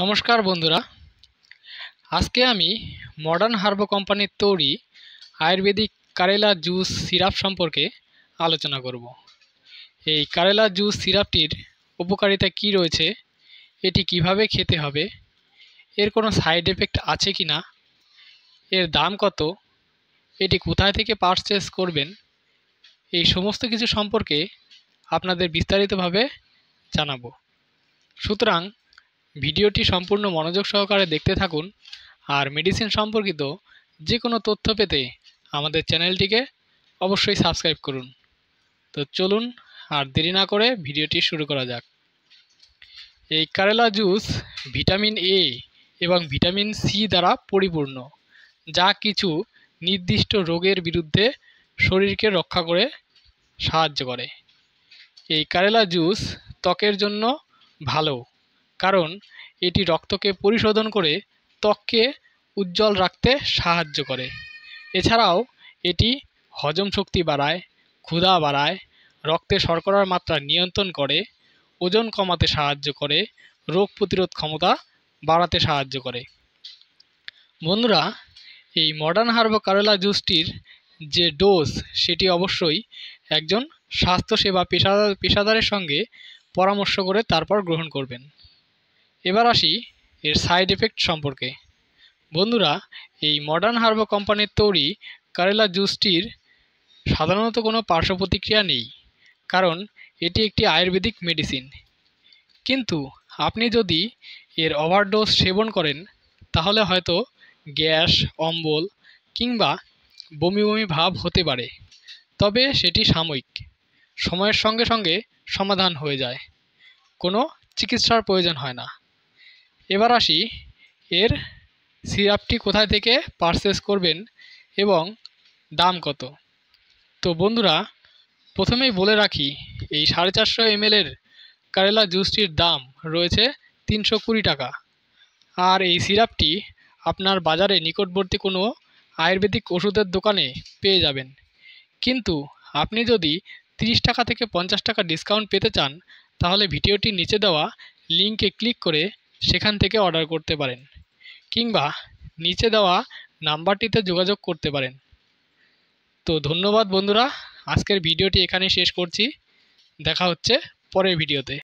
নমস্কার বন্ধুরা আজকে আমি মডার্ন হার্বো কোম্পানির তৈরি আয়ুর্বেদিক কারেলা জুস সিরাপ সম্পর্কে আলোচনা করব এই কারেলা জুস সিরাপটির উপকারিতা কি রয়েছে এটি কিভাবে খেতে হবে এর কোনো সাইড এফেক্ট আছে কি না এর দাম কত এটি কোথায় থেকে পারচেস করবেন এই সমস্ত কিছু সম্পর্কে আপনাদের বিস্তারিতভাবে জানাবো সুতরাং ভিডিওটি সম্পূর্ণ মনোযোগ সহকারে দেখতে থাকুন আর মেডিসিন সম্পর্কিত যে কোনো তথ্য পেতে আমাদের চ্যানেলটিকে অবশ্যই সাবস্ক্রাইব করুন তো চলুন আর দেরি না করে ভিডিওটি শুরু করা যাক এই কারেলা জুস ভিটামিন এ এবং ভিটামিন সি দ্বারা পরিপূর্ণ যা কিছু নির্দিষ্ট রোগের বিরুদ্ধে শরীরকে রক্ষা করে সাহায্য করে এই কারেলা জুস ত্বকের জন্য ভালো কারণ এটি রক্তকে পরিশোধন করে ত্বককে উজ্জ্বল রাখতে সাহায্য করে এছাড়াও এটি হজম শক্তি বাড়ায় ক্ষুধা বাড়ায় রক্তে শর্করার মাত্রা নিয়ন্ত্রণ করে ওজন কমাতে সাহায্য করে রোগ প্রতিরোধ ক্ষমতা বাড়াতে সাহায্য করে বন্ধুরা এই মডার্ন হার্ব কারেলা জুসটির যে ডোজ সেটি অবশ্যই একজন স্বাস্থ্যসেবা পেশাদার পেশাদারের সঙ্গে পরামর্শ করে তারপর গ্রহণ করবেন এবার আসি এর সাইড এফেক্ট সম্পর্কে বন্ধুরা এই মডার্ন হার্ব কোম্পানির তৈরি কারেলা জুসটির সাধারণত কোনো পার্শ্ব প্রতিক্রিয়া নেই কারণ এটি একটি আয়ুর্বেদিক মেডিসিন কিন্তু আপনি যদি এর ওভারডোজ সেবন করেন তাহলে হয়তো গ্যাস অম্বল কিংবা বমি বমি ভাব হতে পারে তবে সেটি সাময়িক সময়ের সঙ্গে সঙ্গে সমাধান হয়ে যায় কোনো চিকিৎসার প্রয়োজন হয় না এবার আসি এর সিরাপটি কোথায় থেকে পারচেস করবেন এবং দাম কত তো বন্ধুরা প্রথমেই বলে রাখি এই সাড়ে চারশো এমএলের কারেলা জুসটির দাম রয়েছে তিনশো কুড়ি টাকা আর এই সিরাপটি আপনার বাজারে নিকটবর্তী কোনো আয়ুর্বেদিক ওষুধের দোকানে পেয়ে যাবেন কিন্তু আপনি যদি 30 টাকা থেকে পঞ্চাশ টাকা ডিসকাউন্ট পেতে চান তাহলে ভিডিওটি নিচে দেওয়া লিঙ্কে ক্লিক করে সেখান থেকে অর্ডার করতে পারেন কিংবা নিচে দেওয়া নাম্বারটিতে যোগাযোগ করতে পারেন তো ধন্যবাদ বন্ধুরা আজকের ভিডিওটি এখানে শেষ করছি দেখা হচ্ছে পরের ভিডিওতে